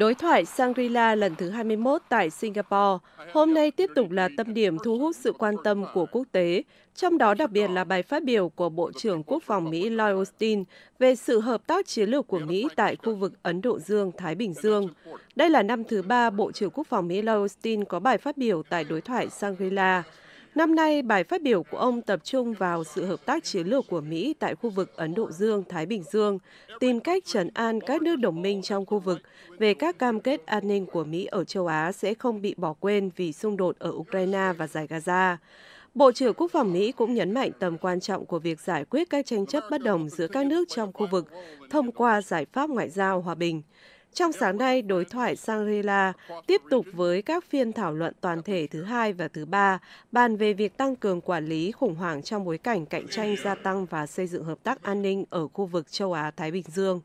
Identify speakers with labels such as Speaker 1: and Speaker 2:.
Speaker 1: Đối thoại Shangri-La lần thứ 21 tại Singapore hôm nay tiếp tục là tâm điểm thu hút sự quan tâm của quốc tế, trong đó đặc biệt là bài phát biểu của Bộ trưởng Quốc phòng Mỹ Lloyd Austin về sự hợp tác chiến lược của Mỹ tại khu vực Ấn Độ Dương-Thái Bình Dương. Đây là năm thứ ba Bộ trưởng Quốc phòng Mỹ Lloyd Austin có bài phát biểu tại đối thoại Shangri-La. Năm nay, bài phát biểu của ông tập trung vào sự hợp tác chiến lược của Mỹ tại khu vực Ấn Độ Dương-Thái Bình Dương, tìm cách trấn an các nước đồng minh trong khu vực về các cam kết an ninh của Mỹ ở châu Á sẽ không bị bỏ quên vì xung đột ở Ukraine và giải Gaza. Bộ trưởng Quốc phòng Mỹ cũng nhấn mạnh tầm quan trọng của việc giải quyết các tranh chấp bất đồng giữa các nước trong khu vực thông qua giải pháp ngoại giao hòa bình. Trong sáng nay, đối thoại Shangri-La tiếp tục với các phiên thảo luận toàn thể thứ hai và thứ ba bàn về việc tăng cường quản lý khủng hoảng trong bối cảnh cạnh tranh gia tăng và xây dựng hợp tác an ninh ở khu vực châu Á-Thái Bình Dương.